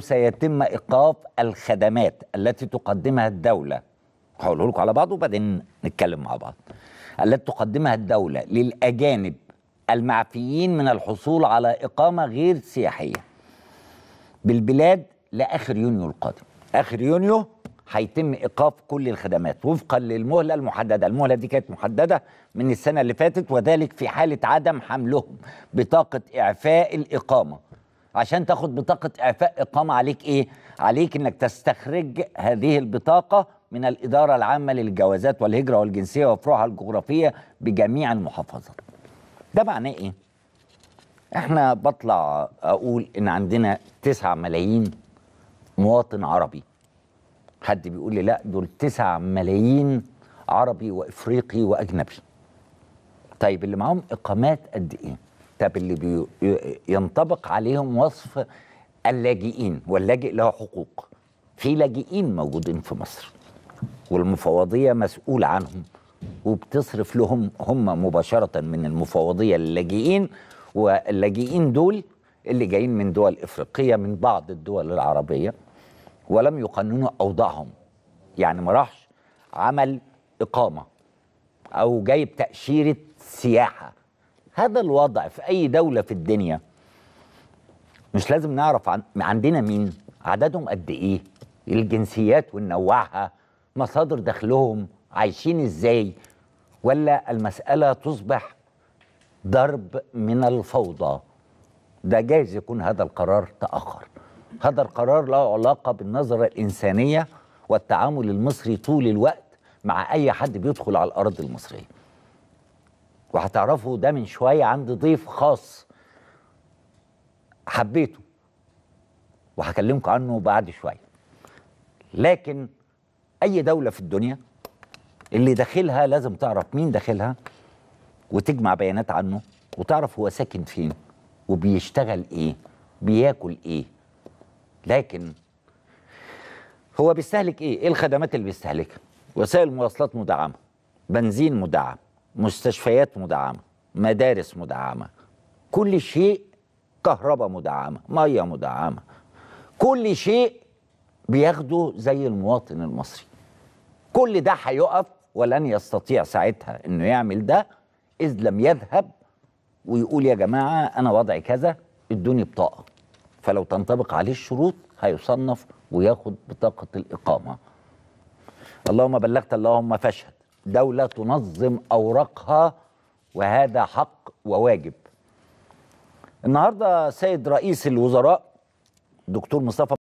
سيتم ايقاف الخدمات التي تقدمها الدوله هقوله لكم على بعضه وبعدين نتكلم مع بعض التي تقدمها الدوله للاجانب المعفيين من الحصول على اقامه غير سياحيه بالبلاد لاخر يونيو القادم اخر يونيو هيتم ايقاف كل الخدمات وفقا للمهله المحدده، المهله دي كانت محدده من السنه اللي فاتت وذلك في حاله عدم حملهم بطاقه اعفاء الاقامه. عشان تاخد بطاقة إعفاء إقامة عليك إيه؟ عليك إنك تستخرج هذه البطاقة من الإدارة العامة للجوازات والهجرة والجنسية وفروعها الجغرافية بجميع المحافظات. ده معناه إيه؟ إحنا بطلع أقول إن عندنا 9 ملايين مواطن عربي. حد بيقول لي لا دول 9 ملايين عربي وإفريقي وأجنبي. طيب اللي معاهم إقامات قد إيه؟ المرتب اللي بينطبق عليهم وصف اللاجئين واللاجئ له حقوق في لاجئين موجودين في مصر والمفوضية مسؤول عنهم وبتصرف لهم هم مباشرة من المفوضية اللاجئين واللاجئين دول اللي جايين من دول إفريقية من بعض الدول العربية ولم يقننوا أوضاعهم يعني ما راحش عمل إقامة أو جايب تأشيرة سياحة هذا الوضع في أي دولة في الدنيا مش لازم نعرف عن عندنا مين عددهم قد إيه الجنسيات وننوعها مصادر دخلهم عايشين إزاي ولا المسألة تصبح ضرب من الفوضى ده جايز يكون هذا القرار تأخر هذا القرار له علاقة بالنظرة الإنسانية والتعامل المصري طول الوقت مع أي حد بيدخل على الأرض المصرية وهتعرفوا ده من شوية عندي ضيف خاص حبيته وهكلمكم عنه بعد شوية لكن أي دولة في الدنيا اللي داخلها لازم تعرف مين داخلها وتجمع بيانات عنه وتعرف هو ساكن فين وبيشتغل ايه بياكل ايه لكن هو بيستهلك ايه ايه الخدمات اللي بيستهلكها وسائل مواصلات مدعمه بنزين مدعم مستشفيات مدعمة مدارس مدعمة كل شيء كهرباء مدعمة مية مدعمة كل شيء بياخده زي المواطن المصري كل ده هيقف ولن يستطيع ساعتها انه يعمل ده اذ لم يذهب ويقول يا جماعه انا وضعي كذا ادوني بطاقه فلو تنطبق عليه الشروط هيصنف وياخد بطاقه الاقامه اللهم بلغت اللهم فاشهد دولة تنظم أوراقها وهذا حق وواجب النهاردة سيد رئيس الوزراء دكتور مصطفى